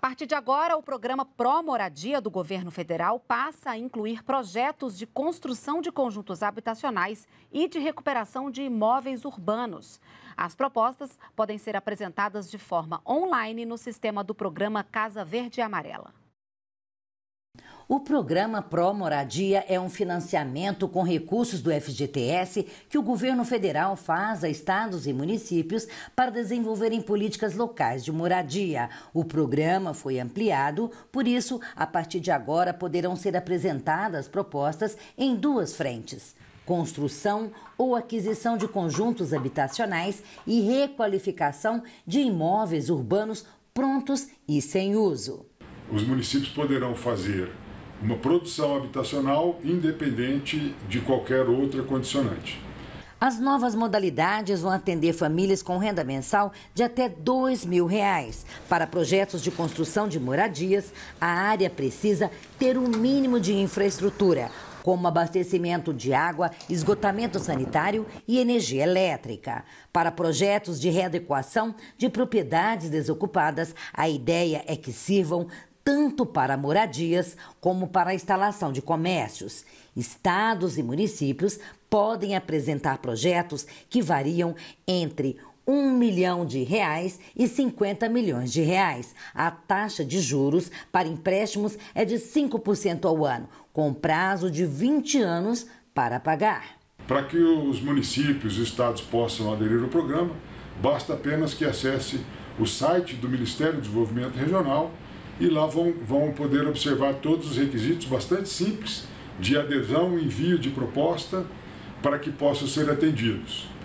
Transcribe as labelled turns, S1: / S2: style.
S1: partir de agora, o programa Pró Moradia do governo federal passa a incluir projetos de construção de conjuntos habitacionais e de recuperação de imóveis urbanos. As propostas podem ser apresentadas de forma online no sistema do programa Casa Verde e Amarela.
S2: O programa Pro Moradia é um financiamento com recursos do FGTS que o governo federal faz a estados e municípios para desenvolverem políticas locais de moradia. O programa foi ampliado, por isso, a partir de agora poderão ser apresentadas propostas em duas frentes construção ou aquisição de conjuntos habitacionais e requalificação de imóveis urbanos prontos e sem
S3: uso. Os municípios poderão fazer uma produção habitacional independente de qualquer outra condicionante.
S2: As novas modalidades vão atender famílias com renda mensal de até R$ 2 mil. Reais. Para projetos de construção de moradias, a área precisa ter o um mínimo de infraestrutura, como abastecimento de água, esgotamento sanitário e energia elétrica. Para projetos de readequação de propriedades desocupadas, a ideia é que sirvam tanto para moradias como para a instalação de comércios. Estados e municípios podem apresentar projetos que variam entre 1 milhão de reais e 50 milhões de reais. A taxa de juros para empréstimos é de 5% ao ano, com prazo de 20 anos para pagar.
S3: Para que os municípios e estados possam aderir ao programa, basta apenas que acesse o site do Ministério do Desenvolvimento Regional e lá vão, vão poder observar todos os requisitos bastante simples de adesão, envio de proposta para que possam ser atendidos.